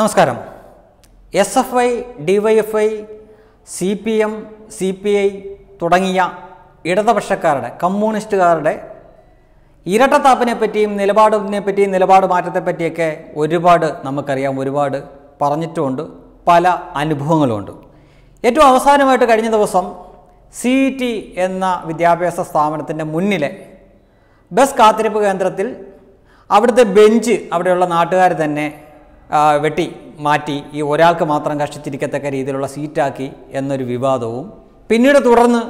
നമസ്കാരം S F I F I C P M C P I തുടങ്ങിയ ഇടതുപക്ഷക്കാരുടെ കമ്മ്യൂണിസ്റ്റുകാരുടെ ഇരട്ടത്താപ്പിനെ പറ്റിയും നിലപാടിനെ പറ്റിയും നിലപാട് മാറ്റത്തെപ്പറ്റിയൊക്കെ ഒരുപാട് നമുക്കറിയാം ഒരുപാട് പറഞ്ഞിട്ടുമുണ്ട് പല അനുഭവങ്ങളുമുണ്ട് ഏറ്റവും അവസാനമായിട്ട് കഴിഞ്ഞ ദിവസം സി ടി e എന്ന വിദ്യാഭ്യാസ സ്ഥാപനത്തിൻ്റെ മുന്നിലെ ബസ് കാത്തിരിപ്പ് കേന്ദ്രത്തിൽ അവിടുത്തെ ബെഞ്ച് അവിടെയുള്ള നാട്ടുകാർ തന്നെ വെട്ടി മാറ്റി ഈ ഒരാൾക്ക് മാത്രം കഷ്ടിച്ചിരിക്കത്തക്ക രീതിയിലുള്ള സീറ്റാക്കി എന്നൊരു വിവാദവും പിന്നീട് തുടർന്ന്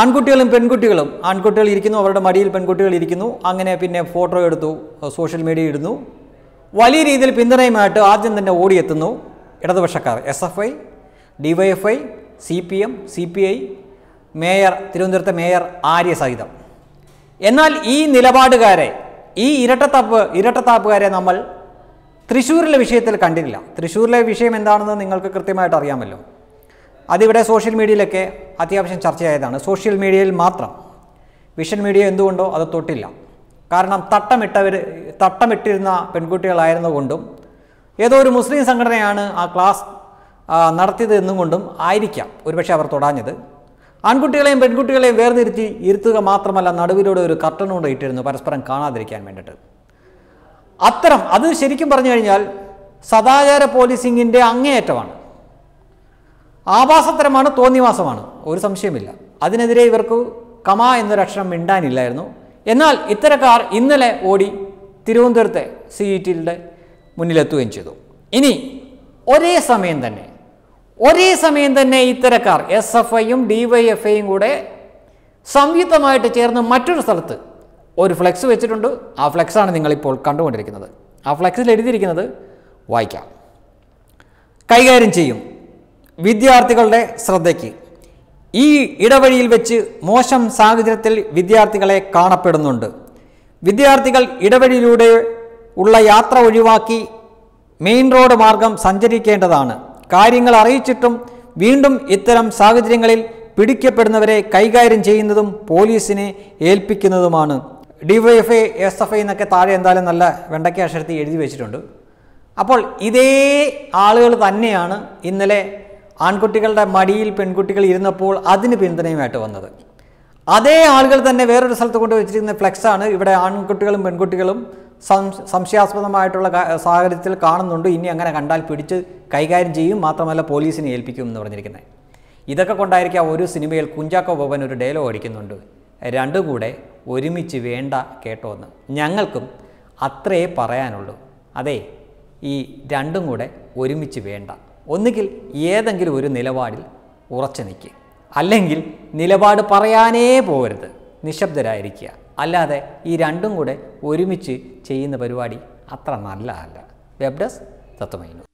ആൺകുട്ടികളും പെൺകുട്ടികളും ആൺകുട്ടികൾ ഇരിക്കുന്നു അവരുടെ മടിയിൽ പെൺകുട്ടികൾ ഇരിക്കുന്നു അങ്ങനെ പിന്നെ ഫോട്ടോ എടുത്തു സോഷ്യൽ മീഡിയ ഇടുന്നു വലിയ രീതിയിൽ പിന്തുണയുമായിട്ട് ആദ്യം തന്നെ ഓടിയെത്തുന്നു ഇടതുപക്ഷക്കാർ S F I F I C P M C P I mayor തിരുവനന്തപുരത്തെ മേയർ ആര്യ സഹിതം എന്നാൽ ഈ നിലപാടുകാരെ ഈ ഇരട്ടത്താപ്പ് ഇരട്ടത്താപ്പുകാരെ നമ്മൾ തൃശ്ശൂരിലെ വിഷയത്തിൽ കണ്ടില്ല തൃശ്ശൂരിലെ വിഷയം എന്താണെന്ന് നിങ്ങൾക്ക് കൃത്യമായിട്ട് അറിയാമല്ലോ അതിവിടെ സോഷ്യൽ മീഡിയയിലൊക്കെ അത്യാവശ്യം ചർച്ചയായതാണ് സോഷ്യൽ മീഡിയയിൽ മാത്രം വിഷൻ മീഡിയ എന്തുകൊണ്ടോ അത് തൊട്ടില്ല കാരണം തട്ടമിട്ടവർ തട്ടമിട്ടിരുന്ന പെൺകുട്ടികളായിരുന്നുകൊണ്ടും ഏതോ ഒരു മുസ്ലിം സംഘടനയാണ് ആ ക്ലാസ് നടത്തിയത് എന്നുകൊണ്ടും ആയിരിക്കാം ഒരുപക്ഷെ അവർ തൊടാഞ്ഞത് ആൺകുട്ടികളെയും പെൺകുട്ടികളെയും വേർതിരിച്ച് ഇരുത്തുക മാത്രമല്ല നടുവിലൂടെ ഒരു കർട്ടനോട് ഇട്ടിരുന്നു പരസ്പരം കാണാതിരിക്കാൻ വേണ്ടിയിട്ട് അത്തരം അത് ശരിക്കും പറഞ്ഞു കഴിഞ്ഞാൽ സദാചാര പോലീസിങ്ങിൻ്റെ അങ്ങേയറ്റമാണ് ആഭാസത്തരമാണ് തോന്നിവാസമാണ് ഒരു സംശയമില്ല അതിനെതിരെ ഇവർക്ക് കമ എന്നൊരക്ഷരം മിണ്ടാനില്ലായിരുന്നു എന്നാൽ ഇത്തരക്കാർ ഇന്നലെ ഓടി തിരുവനന്തപുരത്തെ സി ഇ ടിയുടെ മുന്നിലെത്തുകയും ചെയ്തു ഇനി ഒരേ സമയം തന്നെ ഒരേ സമയം തന്നെ ഇത്തരക്കാർ എസ് എഫ് ഐയും ഡി വൈ എഫ് ഐയും കൂടെ സംയുക്തമായിട്ട് ചേർന്ന് മറ്റൊരു സ്ഥലത്ത് ഒരു ഫ്ലെക്സ് വെച്ചിട്ടുണ്ട് ആ ഫ്ലെക്സാണ് നിങ്ങളിപ്പോൾ കണ്ടുകൊണ്ടിരിക്കുന്നത് ആ ഫ്ലെക്സിൽ എഴുതിയിരിക്കുന്നത് വായിക്കാം കൈകാര്യം ചെയ്യും വിദ്യാർത്ഥികളുടെ ശ്രദ്ധയ്ക്ക് ഈ ഇടവഴിയിൽ വെച്ച് മോശം സാഹചര്യത്തിൽ വിദ്യാർത്ഥികളെ കാണപ്പെടുന്നുണ്ട് വിദ്യാർത്ഥികൾ ഇടവഴിയിലൂടെ ഉള്ള യാത്ര ഒഴിവാക്കി മെയിൻ റോഡ് മാർഗം സഞ്ചരിക്കേണ്ടതാണ് കാര്യങ്ങൾ അറിയിച്ചിട്ടും വീണ്ടും ഇത്തരം സാഹചര്യങ്ങളിൽ പിടിക്കപ്പെടുന്നവരെ കൈകാര്യം ചെയ്യുന്നതും പോലീസിനെ ഏൽപ്പിക്കുന്നതുമാണ് ഡിവൈഎഫ്ഐ എസ് എഫ് ഐ എന്നൊക്കെ താഴെ എന്തായാലും നല്ല വെണ്ടയ്ക്ക അക്ഷരത്തിൽ എഴുതി വെച്ചിട്ടുണ്ട് അപ്പോൾ ഇതേ ആളുകൾ തന്നെയാണ് ഇന്നലെ ആൺകുട്ടികളുടെ മടിയിൽ പെൺകുട്ടികൾ ഇരുന്നപ്പോൾ അതിന് പിന്തുണയുമായിട്ട് വന്നത് അതേ ആളുകൾ തന്നെ വേറൊരു സ്ഥലത്ത് കൊണ്ട് വെച്ചിരിക്കുന്ന ഫ്ലെക്സാണ് ഇവിടെ ആൺകുട്ടികളും പെൺകുട്ടികളും സംശയാസ്പദമായിട്ടുള്ള സാഹചര്യത്തിൽ കാണുന്നുണ്ട് ഇനി അങ്ങനെ കണ്ടാൽ പിടിച്ച് കൈകാര്യം ചെയ്യും മാത്രമല്ല പോലീസിനെ ഏൽപ്പിക്കും എന്ന് പറഞ്ഞിരിക്കുന്നത് ഇതൊക്കെ കൊണ്ടായിരിക്കാം ഒരു സിനിമയിൽ കുഞ്ചാക്കോ ബോബൻ ഒരു ഡയലോഗ് അടിക്കുന്നുണ്ട് രണ്ടും കൂടെ ഒരുമിച്ച് വേണ്ട കേട്ടോ എന്ന് ഞങ്ങൾക്കും അത്രയേ പറയാനുള്ളൂ അതെ ഈ രണ്ടും കൂടെ ഒരുമിച്ച് വേണ്ട ഒന്നുകിൽ ഏതെങ്കിലും ഒരു നിലപാടിൽ ഉറച്ചു നിൽക്കുക അല്ലെങ്കിൽ നിലപാട് പറയാനേ പോകരുത് നിശബ്ദരായിരിക്കുക അല്ലാതെ ഈ രണ്ടും കൂടെ ഒരുമിച്ച് ചെയ്യുന്ന പരിപാടി അത്ര നല്ലതല്ല വെബ് ഡെസ്ക് തത്വമൈനു